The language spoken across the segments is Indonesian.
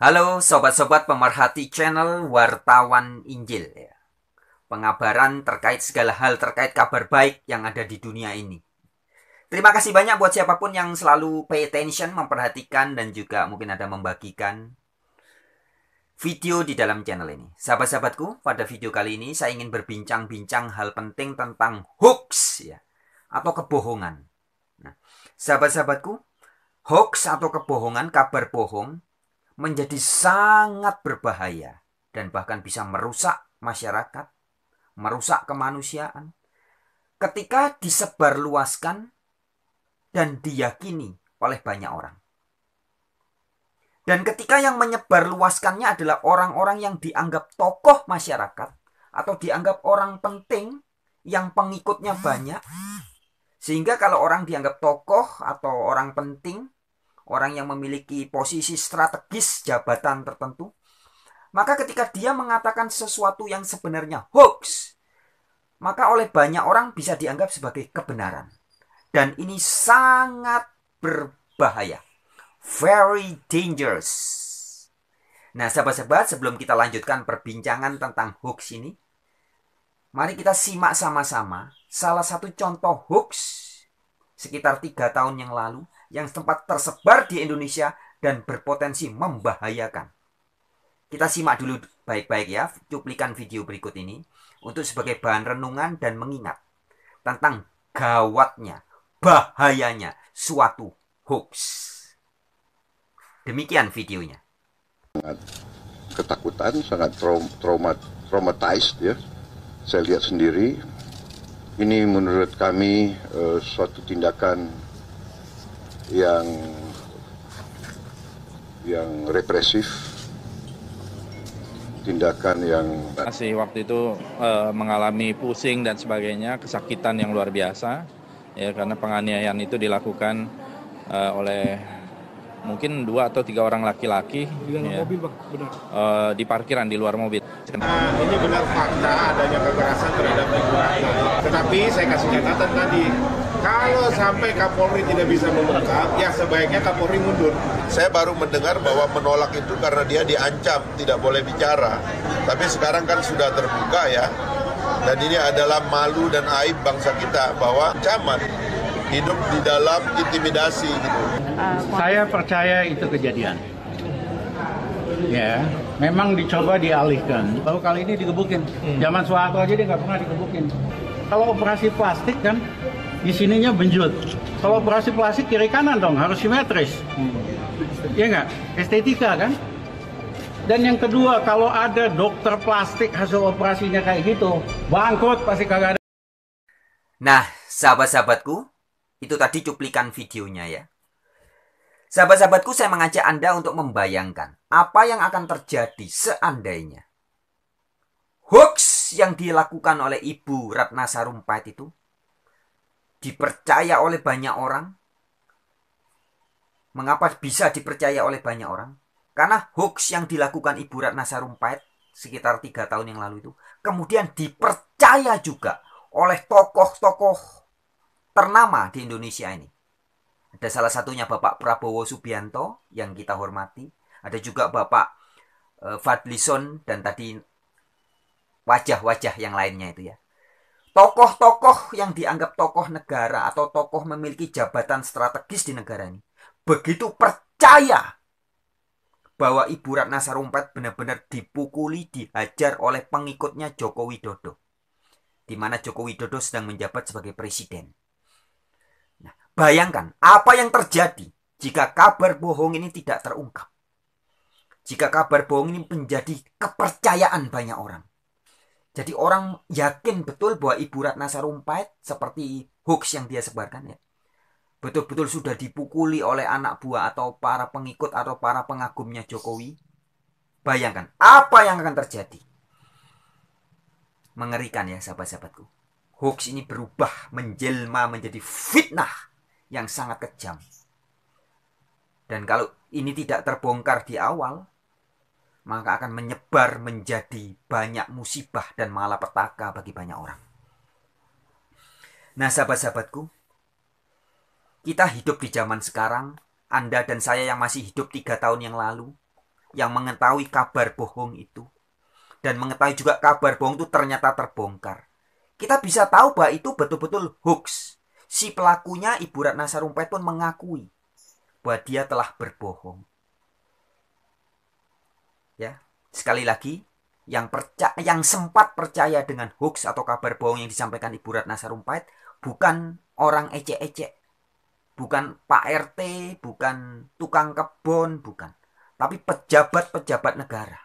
Halo sobat-sobat pemerhati channel Wartawan Injil ya. Pengabaran terkait segala hal terkait kabar baik yang ada di dunia ini. Terima kasih banyak buat siapapun yang selalu pay attention, memperhatikan dan juga mungkin ada membagikan video di dalam channel ini. Sahabat-sahabatku, pada video kali ini saya ingin berbincang-bincang hal penting tentang hoax ya atau kebohongan. Nah, sahabat-sahabatku, hoax atau kebohongan, kabar bohong menjadi sangat berbahaya dan bahkan bisa merusak masyarakat, merusak kemanusiaan. Ketika disebarluaskan dan diyakini oleh banyak orang. Dan ketika yang menyebarluaskannya adalah orang-orang yang dianggap tokoh masyarakat atau dianggap orang penting yang pengikutnya banyak, sehingga kalau orang dianggap tokoh atau orang penting, orang yang memiliki posisi strategis jabatan tertentu, maka ketika dia mengatakan sesuatu yang sebenarnya hoax, maka oleh banyak orang bisa dianggap sebagai kebenaran. Dan ini sangat berbahaya. Very dangerous. Nah, sahabat-sahabat, sebelum kita lanjutkan perbincangan tentang hoax ini, mari kita simak sama-sama salah satu contoh hoax sekitar tiga tahun yang lalu yang sempat tersebar di Indonesia dan berpotensi membahayakan. Kita simak dulu baik-baik ya cuplikan video berikut ini untuk sebagai bahan renungan dan mengingat tentang gawatnya, bahayanya suatu hoax. Demikian videonya. Sangat ketakutan, sangat trauma, traumatized ya. Saya lihat sendiri. Ini menurut kami uh, suatu tindakan yang yang represif tindakan yang masih waktu itu e, mengalami pusing dan sebagainya kesakitan yang luar biasa ya karena penganiayaan itu dilakukan e, oleh mungkin dua atau tiga orang laki-laki di dalam ya, mobil bang benar e, di parkiran di luar mobil nah ini benar fakta adanya kekerasan terhadap ibu tetapi saya kasih catatan tadi kalau sampai Kapolri tidak bisa mengungkap, ya sebaiknya Kapolri mundur. Saya baru mendengar bahwa menolak itu karena dia diancam, tidak boleh bicara. Tapi sekarang kan sudah terbuka ya. Dan ini adalah malu dan aib bangsa kita bahwa ancaman hidup di dalam intimidasi gitu. Saya percaya itu kejadian. Ya, memang dicoba dialihkan. Lalu kali ini digebukin. Hmm. Zaman Soeharto aja dia nggak pernah digebukin. Kalau operasi plastik kan di sininya benjut. Kalau operasi plastik kiri kanan dong, harus simetris. Hmm. Iya nggak? Estetika kan? Dan yang kedua, kalau ada dokter plastik hasil operasinya kayak gitu, bangkrut pasti kagak ada. Nah, sahabat-sahabatku, itu tadi cuplikan videonya ya. Sahabat-sahabatku, saya mengajak Anda untuk membayangkan apa yang akan terjadi seandainya hoax yang dilakukan oleh Ibu Ratna Sarumpait itu dipercaya oleh banyak orang? Mengapa bisa dipercaya oleh banyak orang? Karena hoax yang dilakukan Ibu Ratna Sarumpait sekitar tiga tahun yang lalu itu kemudian dipercaya juga oleh tokoh-tokoh ternama di Indonesia ini. Ada salah satunya Bapak Prabowo Subianto yang kita hormati, ada juga Bapak eh, Fadlison dan tadi wajah-wajah yang lainnya itu ya tokoh-tokoh yang dianggap tokoh negara atau tokoh memiliki jabatan strategis di negara ini begitu percaya bahwa Ibu Ratna Sarumpet benar-benar dipukuli, dihajar oleh pengikutnya Joko Widodo. Di mana Joko Widodo sedang menjabat sebagai presiden. Nah, bayangkan apa yang terjadi jika kabar bohong ini tidak terungkap. Jika kabar bohong ini menjadi kepercayaan banyak orang. Jadi orang yakin betul bahwa Ibu Ratna Sarumpait seperti hoax yang dia sebarkan ya. Betul-betul sudah dipukuli oleh anak buah atau para pengikut atau para pengagumnya Jokowi. Bayangkan apa yang akan terjadi. Mengerikan ya sahabat-sahabatku. Hoax ini berubah menjelma menjadi fitnah yang sangat kejam. Dan kalau ini tidak terbongkar di awal, maka akan menyebar menjadi banyak musibah dan malapetaka bagi banyak orang. Nah, sahabat-sahabatku, kita hidup di zaman sekarang, Anda dan saya yang masih hidup tiga tahun yang lalu, yang mengetahui kabar bohong itu, dan mengetahui juga kabar bohong itu ternyata terbongkar. Kita bisa tahu bahwa itu betul-betul hoax. Si pelakunya, Ibu Ratna Sarumpait pun mengakui bahwa dia telah berbohong. Sekali lagi, yang perca yang sempat percaya dengan hoax atau kabar bohong yang disampaikan Ibu Ratna Sarumpait bukan orang ecek-ecek, bukan Pak RT, bukan tukang kebon, bukan, tapi pejabat-pejabat negara.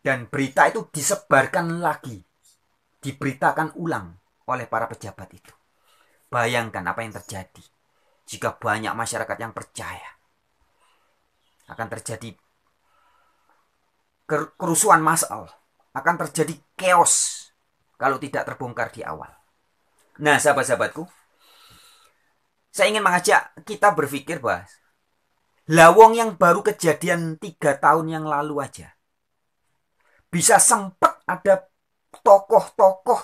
Dan berita itu disebarkan lagi, diberitakan ulang oleh para pejabat itu. Bayangkan apa yang terjadi jika banyak masyarakat yang percaya. Akan terjadi kerusuhan masal akan terjadi chaos kalau tidak terbongkar di awal. Nah, sahabat-sahabatku, saya ingin mengajak kita berpikir bahwa lawong yang baru kejadian tiga tahun yang lalu aja bisa sempat ada tokoh-tokoh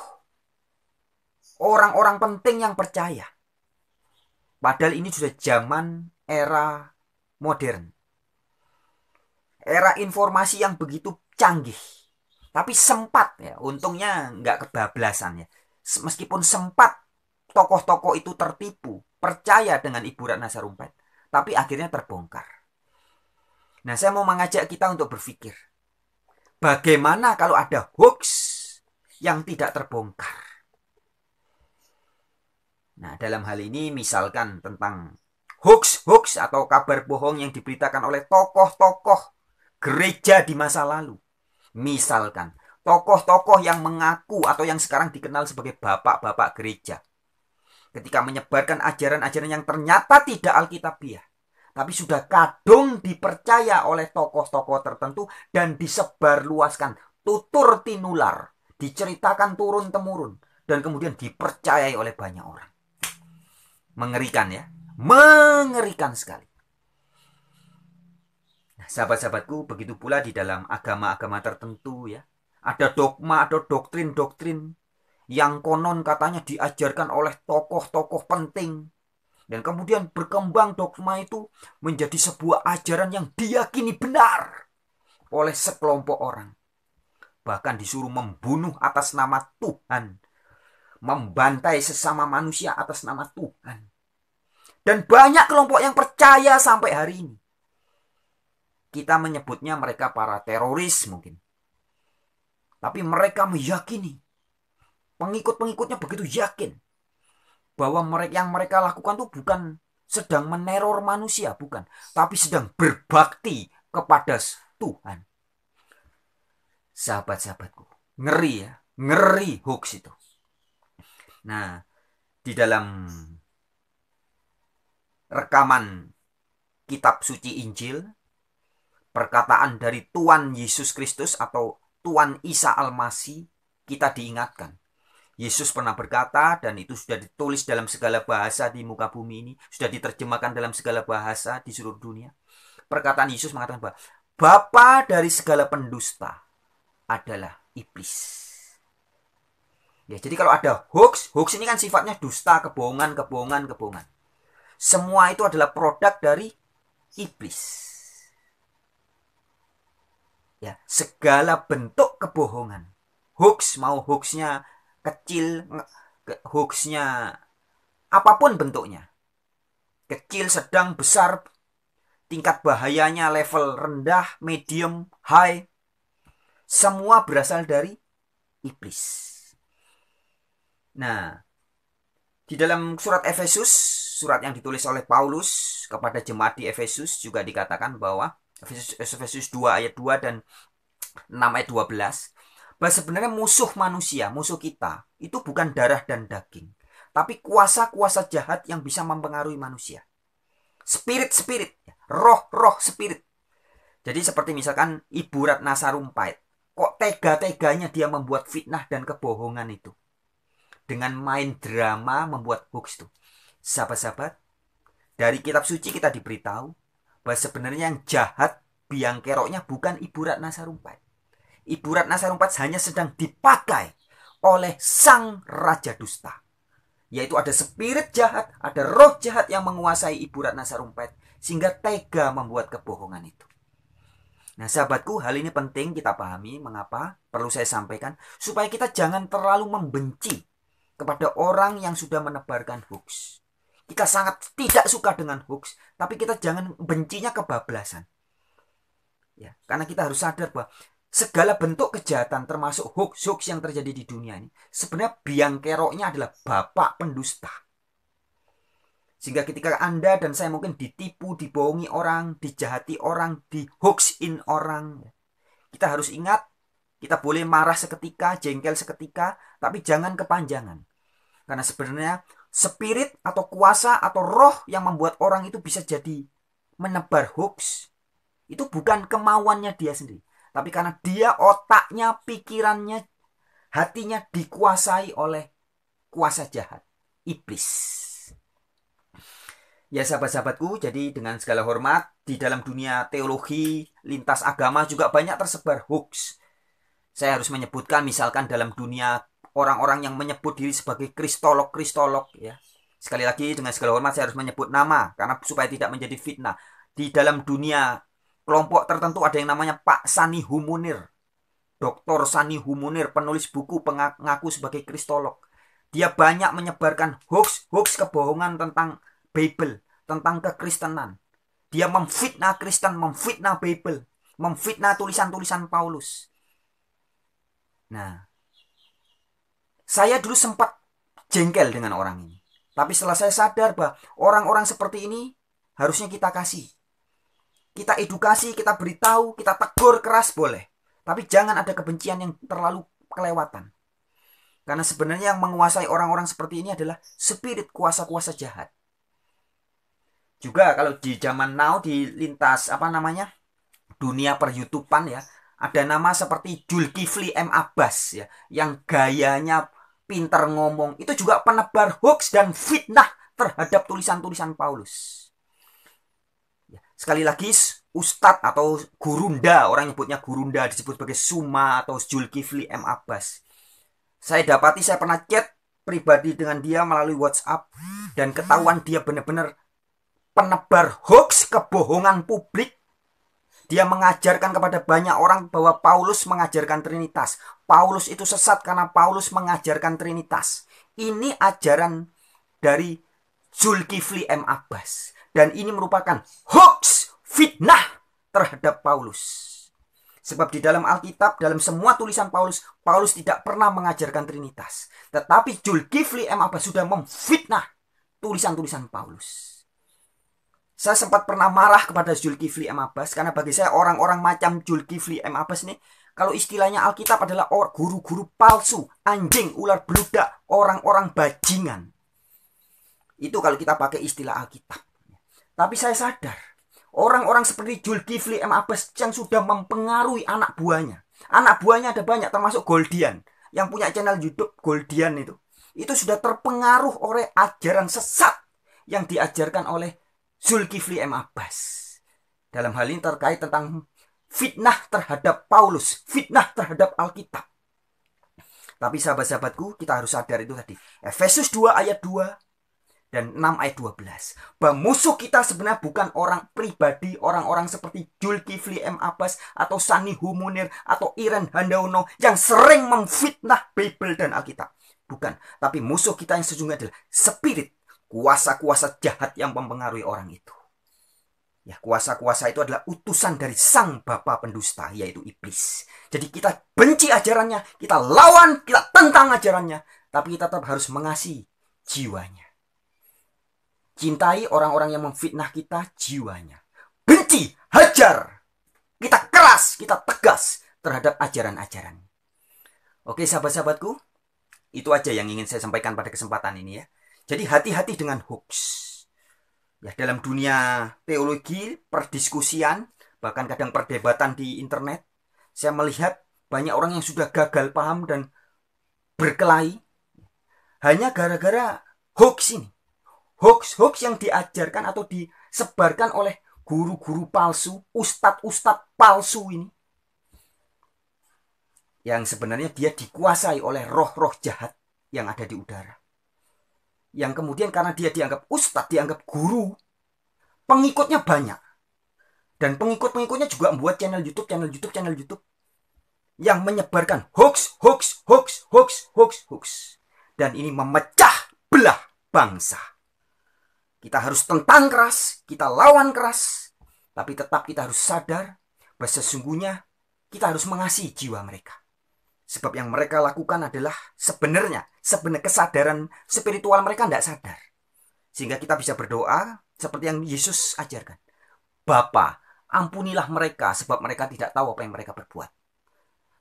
orang-orang penting yang percaya. Padahal ini sudah zaman era modern era informasi yang begitu canggih. Tapi sempat ya, untungnya nggak kebablasan ya. Meskipun sempat tokoh-tokoh itu tertipu, percaya dengan Ibu Ratna Sarumpait, tapi akhirnya terbongkar. Nah, saya mau mengajak kita untuk berpikir, bagaimana kalau ada hoax yang tidak terbongkar? Nah, dalam hal ini misalkan tentang hoax-hoax atau kabar bohong yang diberitakan oleh tokoh-tokoh gereja di masa lalu. Misalkan, tokoh-tokoh yang mengaku atau yang sekarang dikenal sebagai bapak-bapak gereja. Ketika menyebarkan ajaran-ajaran yang ternyata tidak alkitabiah, tapi sudah kadung dipercaya oleh tokoh-tokoh tertentu dan disebarluaskan, tutur tinular, diceritakan turun-temurun, dan kemudian dipercayai oleh banyak orang. Mengerikan ya, mengerikan sekali sahabat-sahabatku, begitu pula di dalam agama-agama tertentu ya. Ada dogma atau doktrin-doktrin yang konon katanya diajarkan oleh tokoh-tokoh penting. Dan kemudian berkembang dogma itu menjadi sebuah ajaran yang diyakini benar oleh sekelompok orang. Bahkan disuruh membunuh atas nama Tuhan. Membantai sesama manusia atas nama Tuhan. Dan banyak kelompok yang percaya sampai hari ini. Kita menyebutnya mereka para teroris mungkin. Tapi mereka meyakini. Pengikut-pengikutnya begitu yakin. Bahwa mereka yang mereka lakukan itu bukan sedang meneror manusia, bukan. Tapi sedang berbakti kepada Tuhan. Sahabat-sahabatku, ngeri ya. Ngeri hoax itu. Nah, di dalam rekaman kitab suci Injil perkataan dari Tuhan Yesus Kristus atau Tuhan Isa Almasi kita diingatkan. Yesus pernah berkata dan itu sudah ditulis dalam segala bahasa di muka bumi ini, sudah diterjemahkan dalam segala bahasa di seluruh dunia. Perkataan Yesus mengatakan bahwa bapa dari segala pendusta adalah iblis. Ya, jadi kalau ada hoax, hoax ini kan sifatnya dusta, kebohongan, kebohongan, kebohongan. Semua itu adalah produk dari iblis ya segala bentuk kebohongan hoax mau hoaxnya kecil hoaxnya apapun bentuknya kecil sedang besar tingkat bahayanya level rendah medium high semua berasal dari iblis nah di dalam surat Efesus surat yang ditulis oleh Paulus kepada jemaat di Efesus juga dikatakan bahwa Efesus, Efesus 2 ayat 2 dan 6 ayat 12 bahwa sebenarnya musuh manusia, musuh kita itu bukan darah dan daging, tapi kuasa-kuasa jahat yang bisa mempengaruhi manusia. Spirit-spirit, ya, roh-roh spirit. Jadi seperti misalkan Ibu Ratna Sarumpait, kok tega-teganya dia membuat fitnah dan kebohongan itu. Dengan main drama membuat hoax itu. Sahabat-sahabat, dari kitab suci kita diberitahu bahwa sebenarnya yang jahat biang keroknya bukan Ibu Ratna Sarumpat. Ibu Ratna Sarumpat hanya sedang dipakai oleh sang raja dusta. Yaitu ada spirit jahat, ada roh jahat yang menguasai Ibu Ratna Sarumpat sehingga tega membuat kebohongan itu. Nah, sahabatku, hal ini penting kita pahami mengapa perlu saya sampaikan supaya kita jangan terlalu membenci kepada orang yang sudah menebarkan hoax. Kita sangat tidak suka dengan hoax, tapi kita jangan bencinya kebablasan. Ya, karena kita harus sadar bahwa segala bentuk kejahatan termasuk hoax-hoax yang terjadi di dunia ini sebenarnya biang keroknya adalah bapak pendusta. Sehingga ketika Anda dan saya mungkin ditipu, dibohongi orang, dijahati orang, di in orang, ya, kita harus ingat kita boleh marah seketika, jengkel seketika, tapi jangan kepanjangan. Karena sebenarnya spirit atau kuasa atau roh yang membuat orang itu bisa jadi menebar hoax itu bukan kemauannya dia sendiri tapi karena dia otaknya pikirannya hatinya dikuasai oleh kuasa jahat iblis ya sahabat-sahabatku jadi dengan segala hormat di dalam dunia teologi lintas agama juga banyak tersebar hoax saya harus menyebutkan misalkan dalam dunia orang-orang yang menyebut diri sebagai kristolog-kristolog ya. Sekali lagi dengan segala hormat saya harus menyebut nama karena supaya tidak menjadi fitnah. Di dalam dunia kelompok tertentu ada yang namanya Pak Sani Humunir. Dr. Sani Humunir penulis buku pengaku sebagai kristolog. Dia banyak menyebarkan hoax-hoax kebohongan tentang Bible, tentang kekristenan. Dia memfitnah Kristen, memfitnah Bible, memfitnah tulisan-tulisan Paulus. Nah, saya dulu sempat jengkel dengan orang ini. Tapi setelah saya sadar bahwa orang-orang seperti ini harusnya kita kasih. Kita edukasi, kita beritahu, kita tegur keras boleh. Tapi jangan ada kebencian yang terlalu kelewatan. Karena sebenarnya yang menguasai orang-orang seperti ini adalah spirit kuasa-kuasa jahat. Juga kalau di zaman now di lintas apa namanya? dunia peryutupan ya, ada nama seperti Julkifli M Abbas ya, yang gayanya pintar ngomong, itu juga penebar hoax dan fitnah terhadap tulisan-tulisan Paulus. Ya, sekali lagi, ustadz atau gurunda, orang nyebutnya gurunda, disebut sebagai Suma atau Zulkifli M. Abbas. Saya dapati saya pernah chat pribadi dengan dia melalui WhatsApp dan ketahuan dia benar-benar penebar hoax kebohongan publik dia mengajarkan kepada banyak orang bahwa Paulus mengajarkan Trinitas. Paulus itu sesat karena Paulus mengajarkan Trinitas. Ini ajaran dari Zulkifli M. Abbas. Dan ini merupakan hoax, fitnah terhadap Paulus. Sebab di dalam Alkitab, dalam semua tulisan Paulus, Paulus tidak pernah mengajarkan Trinitas. Tetapi Zulkifli M. Abbas sudah memfitnah tulisan-tulisan Paulus. Saya sempat pernah marah kepada Zulkifli M. Abbas karena bagi saya orang-orang macam Zulkifli M. Abbas ini kalau istilahnya Alkitab adalah guru-guru palsu, anjing, ular beludak, orang-orang bajingan. Itu kalau kita pakai istilah Alkitab. Tapi saya sadar, orang-orang seperti Zulkifli M. Abbas yang sudah mempengaruhi anak buahnya. Anak buahnya ada banyak termasuk Goldian yang punya channel YouTube Goldian itu. Itu sudah terpengaruh oleh ajaran sesat yang diajarkan oleh Zulkifli M. Abbas. Dalam hal ini terkait tentang fitnah terhadap Paulus, fitnah terhadap Alkitab. Tapi sahabat-sahabatku, kita harus sadar itu tadi. Efesus 2 ayat 2 dan 6 ayat 12. Bahwa musuh kita sebenarnya bukan orang pribadi, orang-orang seperti Julkifli M. Abbas atau Sani Humunir atau Iren Handauno yang sering memfitnah Bible dan Alkitab. Bukan, tapi musuh kita yang sejujurnya adalah spirit, kuasa-kuasa jahat yang mempengaruhi orang itu. Ya, kuasa-kuasa itu adalah utusan dari sang bapa pendusta, yaitu iblis. Jadi kita benci ajarannya, kita lawan, kita tentang ajarannya, tapi kita tetap harus mengasihi jiwanya. Cintai orang-orang yang memfitnah kita jiwanya. Benci, hajar. Kita keras, kita tegas terhadap ajaran-ajaran. Oke, sahabat-sahabatku, itu aja yang ingin saya sampaikan pada kesempatan ini ya. Jadi hati-hati dengan hoax. Ya, dalam dunia teologi, perdiskusian, bahkan kadang perdebatan di internet, saya melihat banyak orang yang sudah gagal paham dan berkelahi hanya gara-gara hoax ini. Hoax-hoax yang diajarkan atau disebarkan oleh guru-guru palsu, ustad-ustad palsu ini. Yang sebenarnya dia dikuasai oleh roh-roh jahat yang ada di udara yang kemudian karena dia dianggap ustadz, dianggap guru, pengikutnya banyak. Dan pengikut-pengikutnya juga membuat channel YouTube, channel YouTube, channel YouTube yang menyebarkan hoax, hoax, hoax, hoax, hoax, hoax. Dan ini memecah belah bangsa. Kita harus tentang keras, kita lawan keras, tapi tetap kita harus sadar bahwa sesungguhnya kita harus mengasihi jiwa mereka. Sebab yang mereka lakukan adalah sebenarnya sebenarnya kesadaran spiritual mereka tidak sadar. Sehingga kita bisa berdoa seperti yang Yesus ajarkan. Bapa, ampunilah mereka sebab mereka tidak tahu apa yang mereka berbuat.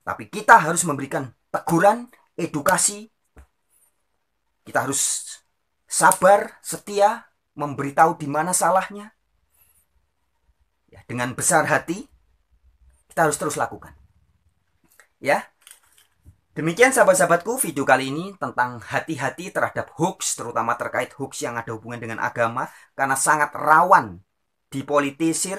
Tapi kita harus memberikan teguran, edukasi. Kita harus sabar, setia, memberitahu di mana salahnya. Ya, dengan besar hati, kita harus terus lakukan. Ya, Demikian sahabat-sahabatku video kali ini tentang hati-hati terhadap hoax, terutama terkait hoax yang ada hubungan dengan agama, karena sangat rawan dipolitisir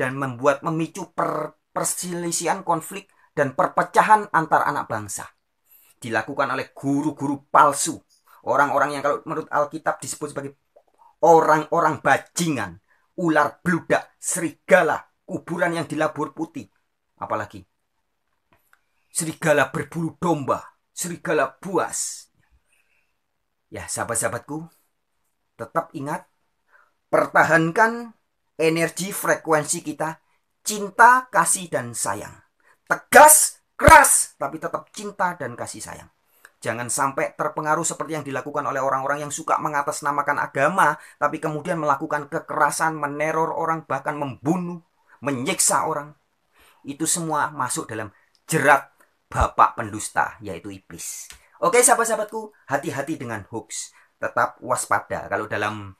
dan membuat memicu per perselisihan konflik dan perpecahan antar anak bangsa. Dilakukan oleh guru-guru palsu, orang-orang yang kalau menurut Alkitab disebut sebagai orang-orang bajingan, ular beludak, serigala, kuburan yang dilabur putih, apalagi serigala berbulu domba, serigala buas. Ya, sahabat-sahabatku, tetap ingat, pertahankan energi frekuensi kita, cinta, kasih, dan sayang. Tegas, keras, tapi tetap cinta dan kasih sayang. Jangan sampai terpengaruh seperti yang dilakukan oleh orang-orang yang suka mengatasnamakan agama, tapi kemudian melakukan kekerasan, meneror orang, bahkan membunuh, menyiksa orang. Itu semua masuk dalam jerat bapak pendusta yaitu iblis. Oke sahabat-sahabatku, hati-hati dengan hoax. Tetap waspada. Kalau dalam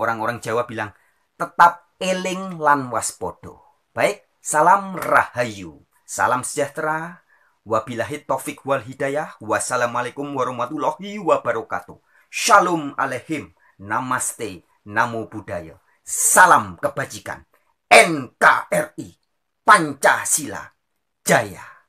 orang-orang Jawa bilang, tetap eling lan waspodo. Baik, salam rahayu. Salam sejahtera. Wabilahi taufik wal hidayah. Wassalamualaikum warahmatullahi wabarakatuh. Shalom alehim, Namaste. Namo Buddhaya. Salam kebajikan. NKRI Pancasila Jaya